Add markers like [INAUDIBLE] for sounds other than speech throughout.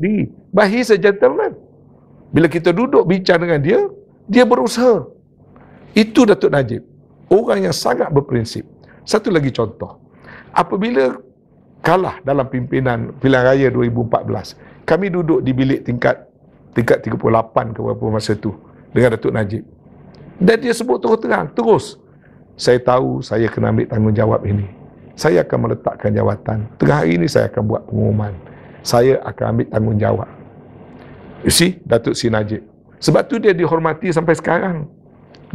diri. bahi he's gentleman. Bila kita duduk bincang dengan dia, dia berusaha. Itu Datuk Najib. Orang yang sangat berprinsip. Satu lagi contoh. Apabila kalah dalam pimpinan pilihan raya 2014, kami duduk di bilik tingkat tingkat 38 ke berapa masa itu dengan Datuk Najib. Dan dia sebut terus terang, terus. Saya tahu saya kena ambil tanggungjawab ini. Saya akan meletakkan jawatan. Tengah hari ini saya akan buat pengumuman saya akan ambil tanggungjawab. You see, Datuk Sri Najib. Sebab tu dia dihormati sampai sekarang.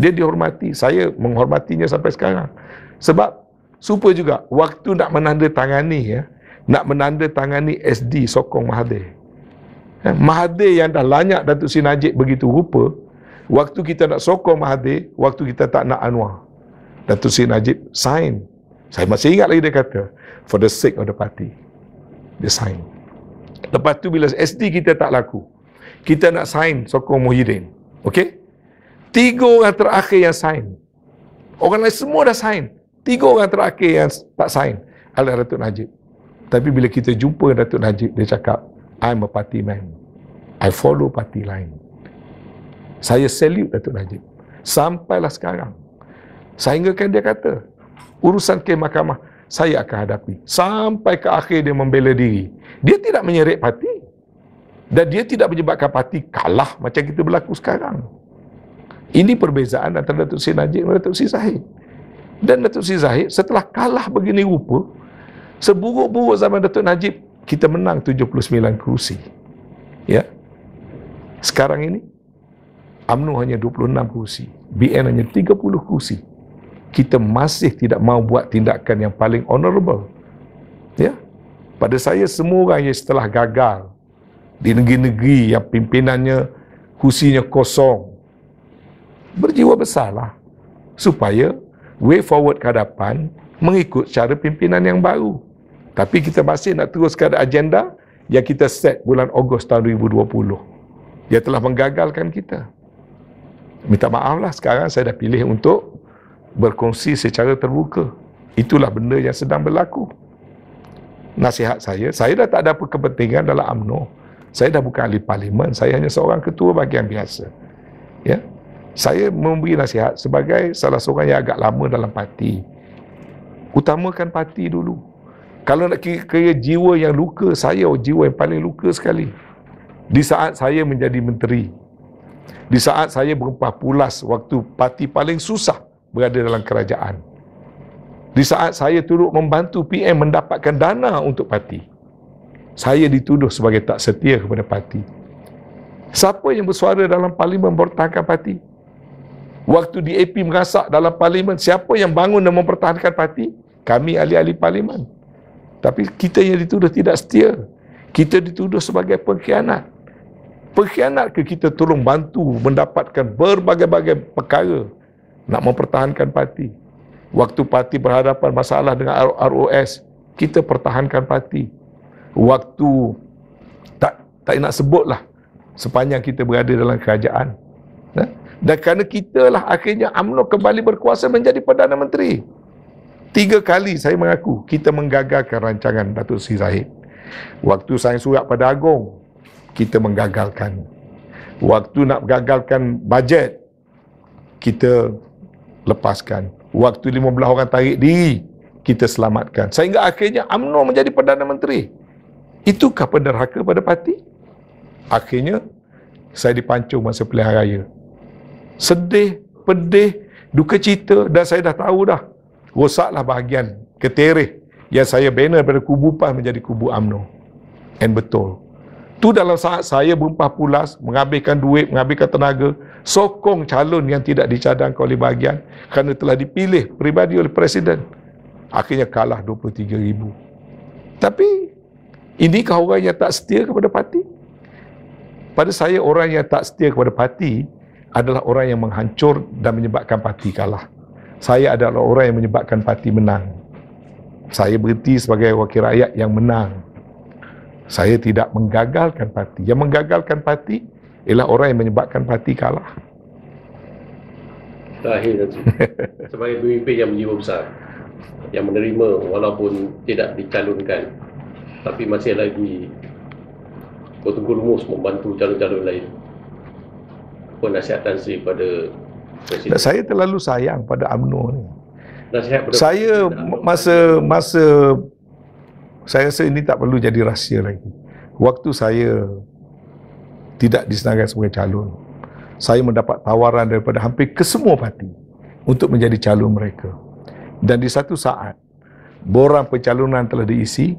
Dia dihormati. Saya menghormatinya sampai sekarang. Sebab super juga waktu nak menandatangani ya, nak menandatangani SD sokong Mahathir. Ya, Mahathir yang dah lanyak Datuk Sri Najib begitu rupa, waktu kita nak sokong Mahathir, waktu kita tak nak Anwar. Datuk Sri Najib sign. Saya masih ingat lagi dia kata, for the sake of the party. Dia sign. Lepas tu bila SD kita tak laku. Kita nak sign sokong Muhyiddin. Okey? Tiga orang terakhir yang sign. Orang lain semua dah sign. Tiga orang terakhir yang tak sign. Adalah Datuk Najib. Tapi bila kita jumpa Datuk Najib, dia cakap, I'm a party man. I follow party line. Saya salute Datuk Najib. Sampailah sekarang. Sehinggakan dia kata, urusan ke mahkamah, saya akan hadapi. Sampai ke akhir dia membela diri. Dia tidak menyeret parti. Dan dia tidak menyebabkan parti kalah macam kita berlaku sekarang. Ini perbezaan antara Datuk Seri Najib dan Datuk Seri Zahid. Dan Datuk Seri Zahid setelah kalah begini rupa, seburuk-buruk zaman Datuk Najib, kita menang 79 kerusi. Ya. Sekarang ini, amnu hanya 26 kerusi. BN hanya 30 kerusi kita masih tidak mau buat tindakan yang paling honorable. Ya. Pada saya semua orang yang setelah gagal di negeri-negeri yang pimpinannya kursinya kosong berjiwa besarlah supaya way forward ke hadapan mengikut cara pimpinan yang baru. Tapi kita masih nak teruskan agenda yang kita set bulan Ogos tahun 2020. Dia telah menggagalkan kita. Minta maaflah sekarang saya dah pilih untuk berkongsi secara terbuka. Itulah benda yang sedang berlaku. Nasihat saya, saya dah tak ada apa kepentingan dalam UMNO. Saya dah bukan ahli parlimen, saya hanya seorang ketua bahagian biasa. Ya. Saya memberi nasihat sebagai salah seorang yang agak lama dalam parti. Utamakan parti dulu. Kalau nak kira, jiwa yang luka, saya oh, jiwa yang paling luka sekali. Di saat saya menjadi menteri. Di saat saya berempah pulas waktu parti paling susah berada dalam kerajaan. Di saat saya turut membantu PM mendapatkan dana untuk parti, saya dituduh sebagai tak setia kepada parti. Siapa yang bersuara dalam parlimen mempertahankan parti? Waktu DAP merasak dalam parlimen, siapa yang bangun dan mempertahankan parti? Kami ahli-ahli parlimen. Tapi kita yang dituduh tidak setia. Kita dituduh sebagai pengkhianat. Pengkhianat ke kita tolong bantu mendapatkan berbagai-bagai perkara nak mempertahankan parti. Waktu parti berhadapan masalah dengan ROS, kita pertahankan parti. Waktu tak tak nak sebutlah sepanjang kita berada dalam kerajaan. Ya? Dan kerana kita lah akhirnya UMNO kembali berkuasa menjadi Perdana Menteri. Tiga kali saya mengaku kita menggagalkan rancangan Datuk Seri Zahid. Waktu saya surat pada Agong, kita menggagalkan. Waktu nak gagalkan bajet, kita lepaskan. Waktu 15 orang tarik diri, kita selamatkan. Sehingga akhirnya UMNO menjadi Perdana Menteri. Itukah penderhaka pada parti? Akhirnya, saya dipancung masa pilihan raya. Sedih, pedih, duka cita dan saya dah tahu dah. Rosaklah bahagian keterih yang saya bina pada kubu PAS menjadi kubu UMNO. And betul, itu dalam saat saya berumpah pulas, menghabiskan duit, menghabiskan tenaga, sokong calon yang tidak dicadangkan oleh bahagian kerana telah dipilih peribadi oleh Presiden. Akhirnya kalah 23 ribu. Tapi, inikah orang yang tak setia kepada parti? Pada saya, orang yang tak setia kepada parti adalah orang yang menghancur dan menyebabkan parti kalah. Saya adalah orang yang menyebabkan parti menang. Saya berhenti sebagai wakil rakyat yang menang saya tidak menggagalkan parti. Yang menggagalkan parti ialah orang yang menyebabkan parti kalah. Terakhir, [LAUGHS] sebagai pemimpin yang menjiwa besar, yang menerima walaupun tidak dicalonkan, tapi masih lagi Kutung Kulmus membantu calon-calon lain. Apa nasihatan saya kepada Presiden? Saya terlalu sayang pada UMNO ni. Saya masa masa saya rasa ini tak perlu jadi rahsia lagi. Waktu saya tidak disenangkan sebagai calon, saya mendapat tawaran daripada hampir kesemua parti untuk menjadi calon mereka. Dan di satu saat, borang pencalonan telah diisi,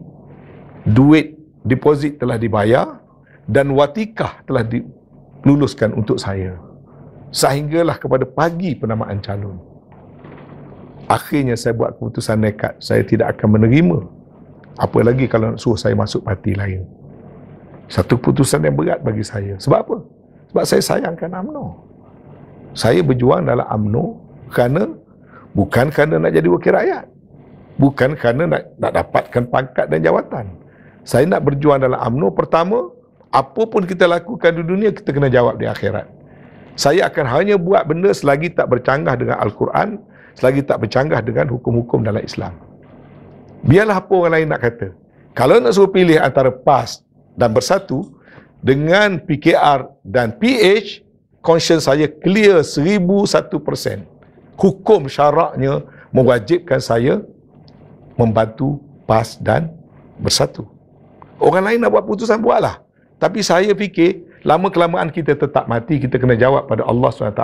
duit deposit telah dibayar dan watikah telah diluluskan untuk saya. Sehinggalah kepada pagi penamaan calon. Akhirnya saya buat keputusan nekat, saya tidak akan menerima apa lagi kalau nak suruh saya masuk parti lain? Satu keputusan yang berat bagi saya. Sebab apa? Sebab saya sayangkan UMNO. Saya berjuang dalam UMNO kerana bukan kerana nak jadi wakil rakyat. Bukan kerana nak, nak dapatkan pangkat dan jawatan. Saya nak berjuang dalam UMNO pertama, apa pun kita lakukan di dunia, kita kena jawab di akhirat. Saya akan hanya buat benda selagi tak bercanggah dengan Al-Quran, selagi tak bercanggah dengan hukum-hukum dalam Islam. Biarlah apa orang lain nak kata. Kalau nak suruh pilih antara PAS dan bersatu, dengan PKR dan PH, conscience saya clear seribu satu persen. Hukum syaraknya mewajibkan saya membantu PAS dan bersatu. Orang lain nak buat putusan, buatlah. Tapi saya fikir, lama-kelamaan kita tetap mati, kita kena jawab pada Allah SWT.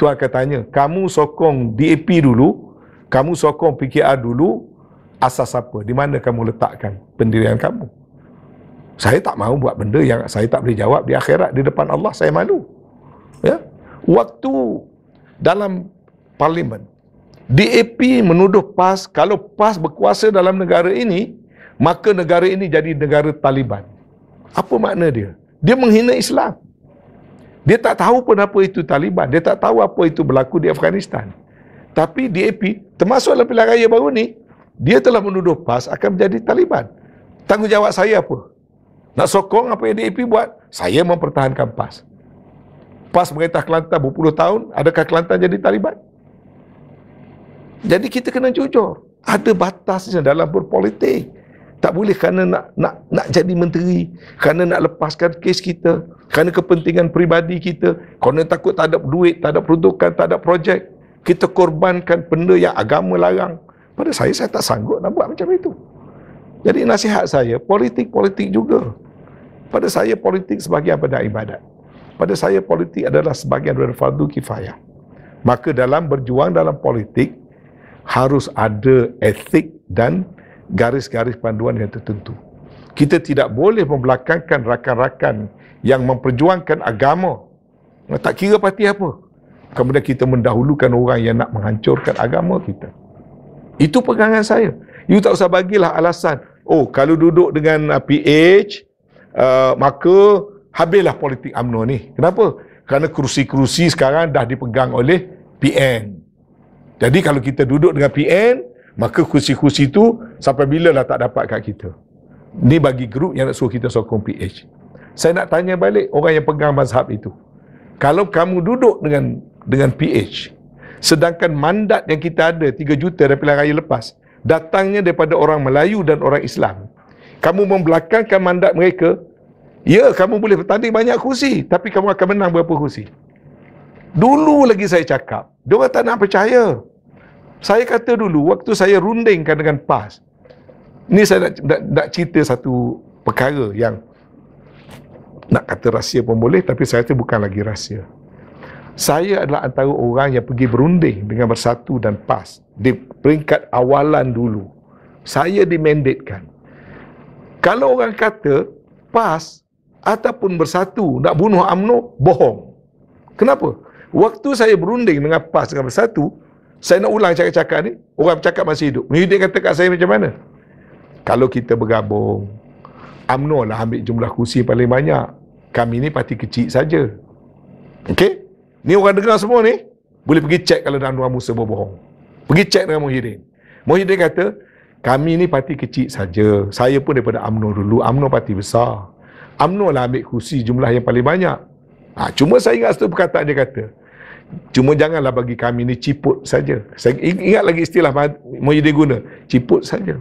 Tuhan akan tanya, kamu sokong DAP dulu, kamu sokong PKR dulu, asas apa? Di mana kamu letakkan pendirian kamu? Saya tak mau buat benda yang saya tak boleh jawab di akhirat di depan Allah saya malu. Ya. Waktu dalam parlimen DAP menuduh PAS kalau PAS berkuasa dalam negara ini maka negara ini jadi negara Taliban. Apa makna dia? Dia menghina Islam. Dia tak tahu pun apa itu Taliban. Dia tak tahu apa itu berlaku di Afghanistan. Tapi DAP, termasuklah pilihan raya baru ni, dia telah menuduh PAS akan menjadi Taliban. Tanggungjawab saya apa? Nak sokong apa yang DAP buat? Saya mempertahankan PAS. PAS mengaitah Kelantan berpuluh tahun, adakah Kelantan jadi Taliban? Jadi kita kena jujur. Ada batasnya dalam berpolitik. Tak boleh kerana nak nak nak jadi menteri, kerana nak lepaskan kes kita, kerana kepentingan peribadi kita, kerana takut tak ada duit, tak ada peruntukan, tak ada projek. Kita korbankan benda yang agama larang, pada saya, saya tak sanggup nak buat macam itu. Jadi nasihat saya, politik-politik juga. Pada saya, politik sebagai pada ibadat. Pada saya, politik adalah sebahagian daripada fardu kifayah. Maka dalam berjuang dalam politik, harus ada etik dan garis-garis panduan yang tertentu. Kita tidak boleh membelakangkan rakan-rakan yang memperjuangkan agama. Tak kira parti apa. Kemudian kita mendahulukan orang yang nak menghancurkan agama kita. Itu pegangan saya. You tak usah bagilah alasan. Oh, kalau duduk dengan PH, ah, uh, ah, maka habislah politik UMNO ni. Kenapa? Kerana kerusi-kerusi sekarang dah dipegang oleh PN. Jadi kalau kita duduk dengan PN, maka kerusi-kerusi tu sampai bila lah tak dapat kat kita. Ni bagi grup yang nak suruh kita sokong PH. Saya nak tanya balik orang yang pegang mazhab itu. Kalau kamu duduk dengan dengan PH, Sedangkan mandat yang kita ada 3 juta dari pilihan raya lepas Datangnya daripada orang Melayu dan orang Islam Kamu membelakangkan mandat mereka Ya, kamu boleh bertanding banyak kursi Tapi kamu akan menang berapa kursi Dulu lagi saya cakap Mereka tak nak percaya Saya kata dulu, waktu saya rundingkan dengan PAS Ini saya nak, nak, nak cerita satu perkara yang Nak kata rahsia pun boleh Tapi saya rasa bukan lagi rahsia saya adalah antara orang yang pergi berunding dengan bersatu dan PAS di peringkat awalan dulu. Saya dimandatkan. Kalau orang kata PAS ataupun bersatu nak bunuh UMNO, bohong. Kenapa? Waktu saya berunding dengan PAS dengan bersatu, saya nak ulang cakap-cakap ni, orang cakap masih hidup. Muhyiddin kata kat saya macam mana? Kalau kita bergabung, UMNO lah ambil jumlah kursi paling banyak. Kami ni parti kecil saja. Okey? Ni orang dengar semua ni, boleh pergi cek kalau dalam Tuan Musa bohong. Pergi cek dengan Muhyiddin. Muhyiddin kata, kami ni parti kecil saja. Saya pun daripada UMNO dulu. UMNO parti besar. UMNO lah ambil kursi jumlah yang paling banyak. Ha, cuma saya ingat satu perkataan dia kata. Cuma janganlah bagi kami ni ciput saja. Saya ingat lagi istilah Muhyiddin guna. Ciput saja.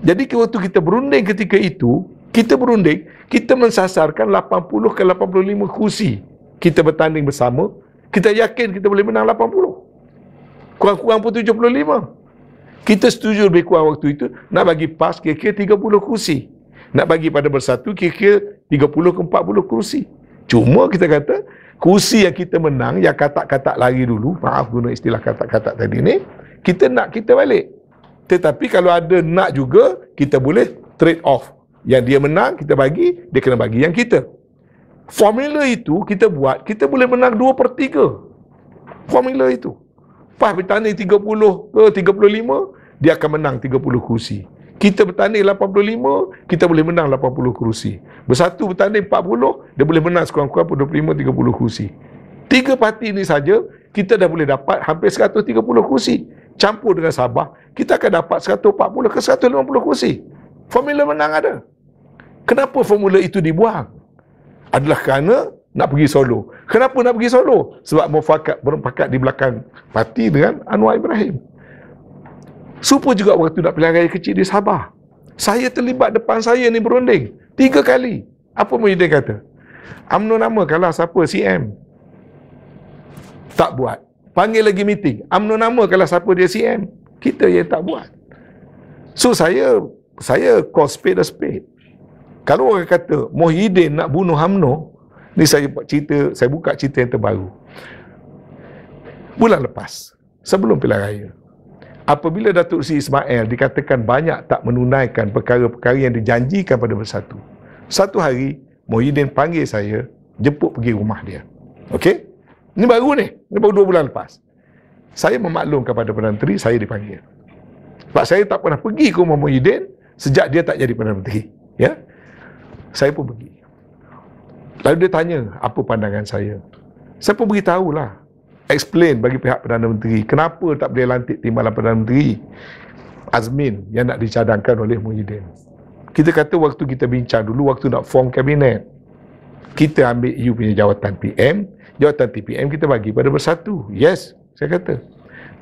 Jadi waktu kita berunding ketika itu, kita berunding, kita mensasarkan 80 ke 85 kursi kita bertanding bersama, kita yakin kita boleh menang 80. Kurang-kurang pun 75. Kita setuju lebih kurang waktu itu, nak bagi PAS kira-kira 30 kursi. Nak bagi pada bersatu kira-kira 30 ke 40 kursi. Cuma kita kata, kursi yang kita menang, yang katak-katak lari dulu, maaf guna istilah katak-katak tadi ni, kita nak kita balik. Tetapi kalau ada nak juga, kita boleh trade off. Yang dia menang, kita bagi, dia kena bagi yang kita. Formula itu kita buat, kita boleh menang 2 per 3. Formula itu. Pah bertanding 30 ke 35, dia akan menang 30 kerusi. Kita bertanding 85, kita boleh menang 80 kerusi. Bersatu bertanding 40, dia boleh menang sekurang-kurang 25, 30 kerusi. Tiga parti ini saja, kita dah boleh dapat hampir 130 kerusi. Campur dengan Sabah, kita akan dapat 140 ke 150 kerusi. Formula menang ada. Kenapa formula itu dibuang? adalah kerana nak pergi solo. Kenapa nak pergi solo? Sebab mufakat berempakat di belakang parti dengan Anwar Ibrahim. Supo juga waktu nak pilihan raya kecil di Sabah. Saya terlibat depan saya ni berunding. Tiga kali. Apa Muhyiddin kata? UMNO nama kalah siapa? CM. Tak buat. Panggil lagi meeting. UMNO nama kalah siapa dia CM. Kita yang tak buat. So saya saya call spade a spade. Kalau orang kata Muhyiddin nak bunuh Hamno, ni saya cerita, saya buka cerita yang terbaru. Bulan lepas, sebelum pilihan raya. Apabila Datuk Si Ismail dikatakan banyak tak menunaikan perkara-perkara yang dijanjikan pada bersatu. Satu hari, Muhyiddin panggil saya, jemput pergi rumah dia. Okey? Ini baru ni. Ini baru dua bulan lepas. Saya memaklum kepada Perdana Menteri, saya dipanggil. Sebab saya tak pernah pergi ke rumah Muhyiddin sejak dia tak jadi Perdana Menteri. Ya? Saya pun pergi. Lalu dia tanya apa pandangan saya. Saya pun beritahu lah, Explain bagi pihak Perdana Menteri. Kenapa tak boleh lantik timbalan Perdana Menteri. Azmin yang nak dicadangkan oleh Muhyiddin. Kita kata waktu kita bincang dulu, waktu nak form kabinet. Kita ambil you punya jawatan PM. Jawatan TPM kita bagi pada bersatu. Yes, saya kata.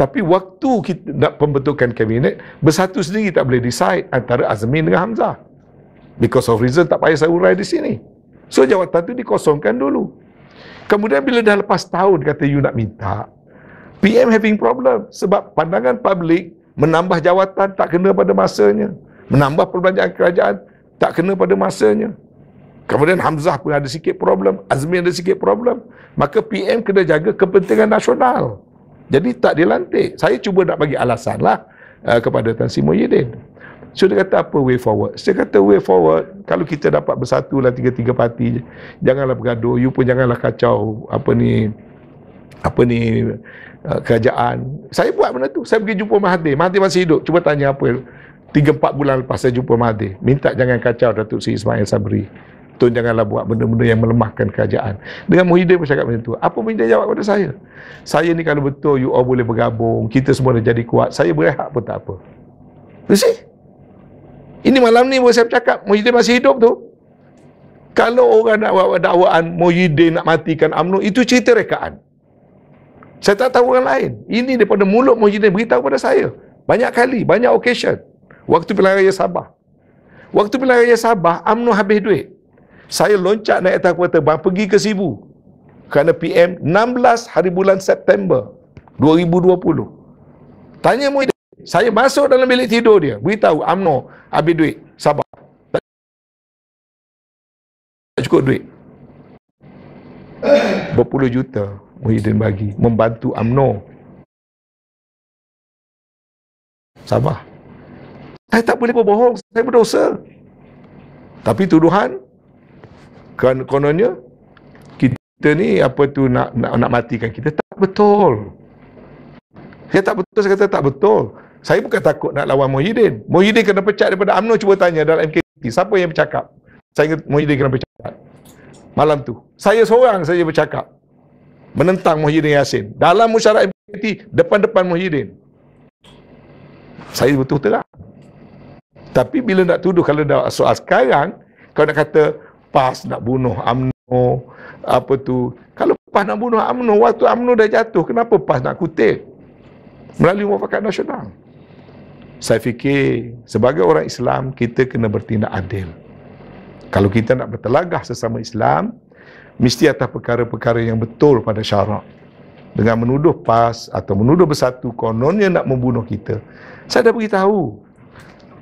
Tapi waktu kita nak pembentukan kabinet, bersatu sendiri tak boleh decide antara Azmin dengan Hamzah. Because of reason tak payah saya urai di sini. So jawatan tu dikosongkan dulu. Kemudian bila dah lepas tahun kata you nak minta, PM having problem sebab pandangan publik menambah jawatan tak kena pada masanya. Menambah perbelanjaan kerajaan tak kena pada masanya. Kemudian Hamzah pun ada sikit problem, Azmin ada sikit problem. Maka PM kena jaga kepentingan nasional. Jadi tak dilantik. Saya cuba nak bagi alasan lah uh, kepada Tan Sri Muhyiddin. So dia kata apa way forward? Saya kata way forward, kalau kita dapat bersatu lah tiga-tiga parti, janganlah bergaduh, you pun janganlah kacau apa ni, apa ni, uh, kerajaan. Saya buat benda tu. Saya pergi jumpa Mahathir. Mahathir masih hidup. Cuba tanya apa. Tiga, empat bulan lepas saya jumpa Mahathir. Minta jangan kacau Datuk Seri Ismail Sabri. Tuan janganlah buat benda-benda yang melemahkan kerajaan. Dengan Muhyiddin pun cakap macam tu. Apa Muhyiddin jawab kepada saya? Saya ni kalau betul you all boleh bergabung, kita semua dah jadi kuat, saya berehat pun tak apa. You see? Ini malam ni boleh saya cakap, Muhyiddin masih hidup tu. Kalau orang nak buat dakwaan, Muhyiddin nak matikan UMNO, itu cerita rekaan. Saya tak tahu orang lain. Ini daripada mulut Muhyiddin beritahu kepada saya. Banyak kali, banyak occasion. Waktu pilihan raya Sabah. Waktu pilihan raya Sabah, UMNO habis duit. Saya loncat naik atas kuota terbang, pergi ke Sibu. Kerana PM 16 hari bulan September 2020. Tanya Muhyiddin. Saya masuk dalam bilik tidur dia. Beritahu, UMNO, habis duit. Sabar. Tak cukup duit. Berpuluh juta Muhyiddin bagi membantu UMNO. Sabar. Saya tak boleh berbohong. Saya berdosa. Tapi tuduhan kan kononnya kita ni apa tu nak nak, nak matikan kita tak betul. Saya tak betul saya kata tak betul saya bukan takut nak lawan Muhyiddin. Muhyiddin kena pecat daripada UMNO cuba tanya dalam MKT. Siapa yang bercakap? Saya kata Muhyiddin kena pecat. Malam tu. Saya seorang saja bercakap. Menentang Muhyiddin Yassin. Dalam musyarat MKT, depan-depan Muhyiddin. Saya betul terang. Lah. Tapi bila nak tuduh kalau dah soal sekarang, kalau nak kata PAS nak bunuh UMNO, apa tu. Kalau PAS nak bunuh UMNO, waktu UMNO dah jatuh, kenapa PAS nak kutip? melalui wafakat nasional saya fikir sebagai orang Islam kita kena bertindak adil. Kalau kita nak bertelagah sesama Islam, mesti atas perkara-perkara yang betul pada syarak. Dengan menuduh PAS atau menuduh bersatu kononnya nak membunuh kita. Saya dah beritahu.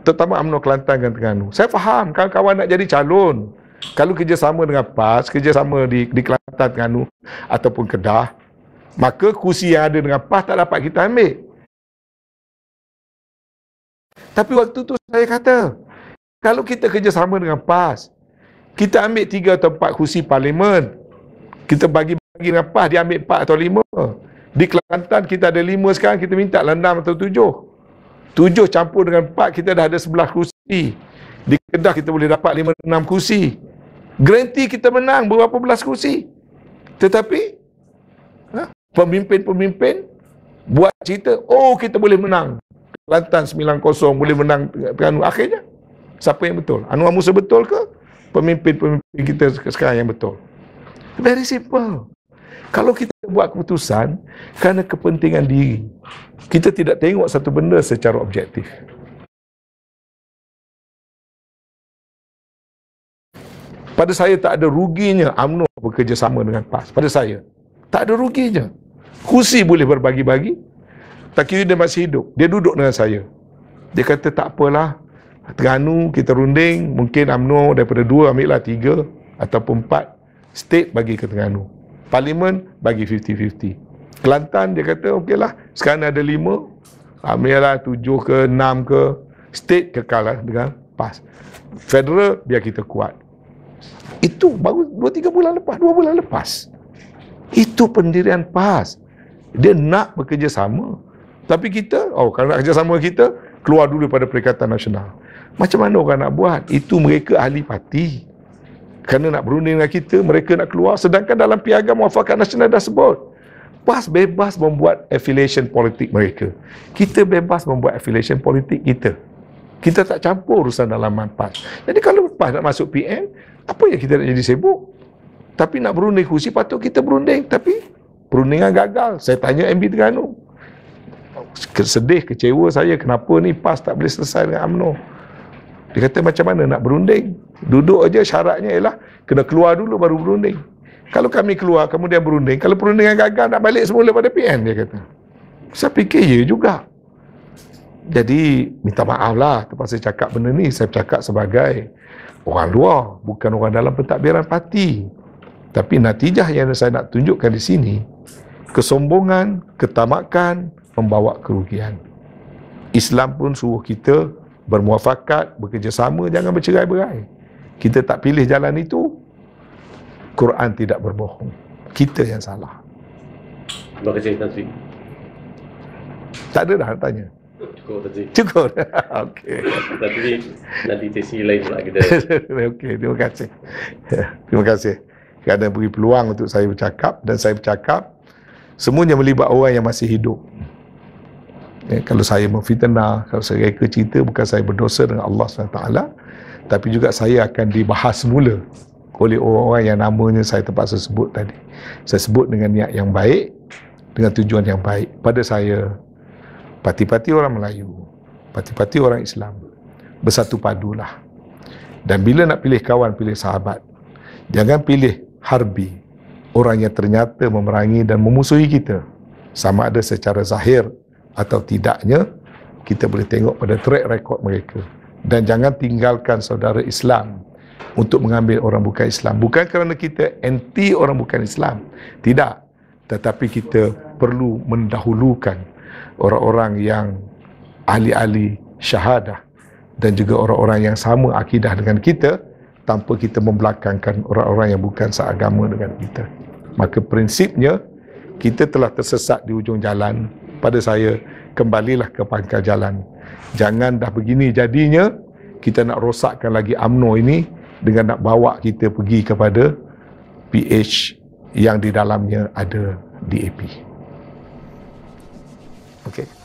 Terutama UMNO Kelantan dan Terengganu. Saya faham kawan-kawan nak jadi calon. Kalau kerjasama dengan PAS, kerjasama di, di Kelantan, Terengganu ataupun Kedah, maka kursi yang ada dengan PAS tak dapat kita ambil. Tapi waktu tu saya kata, kalau kita kerjasama dengan PAS, kita ambil tiga atau empat kursi parlimen, kita bagi-bagi dengan PAS, dia ambil empat atau lima. Di Kelantan kita ada lima sekarang, kita minta lah enam atau tujuh. Tujuh campur dengan empat, kita dah ada sebelah kursi. Di Kedah kita boleh dapat lima, enam kursi. Granti kita menang berapa belas kursi. Tetapi, ha, pemimpin-pemimpin buat cerita, oh kita boleh menang. Kelantan 9-0 boleh menang Terengganu akhirnya siapa yang betul Anwar Musa betul ke pemimpin-pemimpin kita sekarang yang betul very simple kalau kita buat keputusan kerana kepentingan diri kita tidak tengok satu benda secara objektif pada saya tak ada ruginya UMNO bekerjasama dengan PAS pada saya tak ada ruginya kursi boleh berbagi-bagi tak kira dia masih hidup. Dia duduk dengan saya. Dia kata tak apalah. Terganu, kita runding. Mungkin UMNO daripada dua ambil lah tiga ataupun empat. State bagi ke Terganu. Parlimen bagi 50-50. Kelantan dia kata okey lah, Sekarang ada lima. Ambillah tujuh ke enam ke. State kekal lah dengan PAS. Federal biar kita kuat. Itu baru dua tiga bulan lepas. Dua bulan lepas. Itu pendirian PAS. Dia nak bekerjasama. Tapi kita, oh kalau nak kerjasama kita, keluar dulu pada Perikatan Nasional. Macam mana orang nak buat? Itu mereka ahli parti. Kerana nak berunding dengan kita, mereka nak keluar. Sedangkan dalam piagam muafakat nasional dah sebut. PAS bebas membuat affiliation politik mereka. Kita bebas membuat affiliation politik kita. Kita tak campur urusan dalam PAS. Jadi kalau PAS nak masuk PN, apa yang kita nak jadi sibuk? Tapi nak berunding kursi, patut kita berunding. Tapi perundingan gagal. Saya tanya MB Terengganu sedih kecewa saya kenapa ni PAS tak boleh selesai dengan amno. dia kata macam mana nak berunding duduk aja syaratnya ialah kena keluar dulu baru berunding kalau kami keluar kemudian berunding kalau perundingan gagal nak balik semula pada PN dia kata saya fikir ya juga jadi minta maaf lah terpaksa cakap benda ni saya cakap sebagai orang luar bukan orang dalam pentadbiran parti tapi natijah yang saya nak tunjukkan di sini kesombongan ketamakan membawa kerugian. Islam pun suruh kita bermuafakat, bekerjasama, jangan bercerai-berai. Kita tak pilih jalan itu, Quran tidak berbohong. Kita yang salah. Tak ada dah nak tanya. Cukup, Tansi. Cukup. [LAUGHS] Okey. Nanti, nanti sesi lain pula kita. [LAUGHS] Okey, terima kasih. Terima kasih. Kerana beri peluang untuk saya bercakap dan saya bercakap semuanya melibat orang yang masih hidup. Ya, kalau saya memfitnah, kalau saya reka cerita, bukan saya berdosa dengan Allah SWT, tapi juga saya akan dibahas mula oleh orang-orang yang namanya saya terpaksa sebut tadi. Saya sebut dengan niat yang baik, dengan tujuan yang baik pada saya, parti-parti orang Melayu, parti-parti orang Islam, bersatu padulah. Dan bila nak pilih kawan, pilih sahabat, jangan pilih harbi, orang yang ternyata memerangi dan memusuhi kita. Sama ada secara zahir atau tidaknya kita boleh tengok pada track record mereka dan jangan tinggalkan saudara Islam untuk mengambil orang bukan Islam bukan kerana kita anti orang bukan Islam tidak tetapi kita perlu mendahulukan orang-orang yang ahli-ahli syahadah dan juga orang-orang yang sama akidah dengan kita tanpa kita membelakangkan orang-orang yang bukan seagama dengan kita maka prinsipnya kita telah tersesat di ujung jalan pada saya, kembalilah ke pangkal jalan. Jangan dah begini jadinya, kita nak rosakkan lagi UMNO ini dengan nak bawa kita pergi kepada PH yang di dalamnya ada DAP. Okay.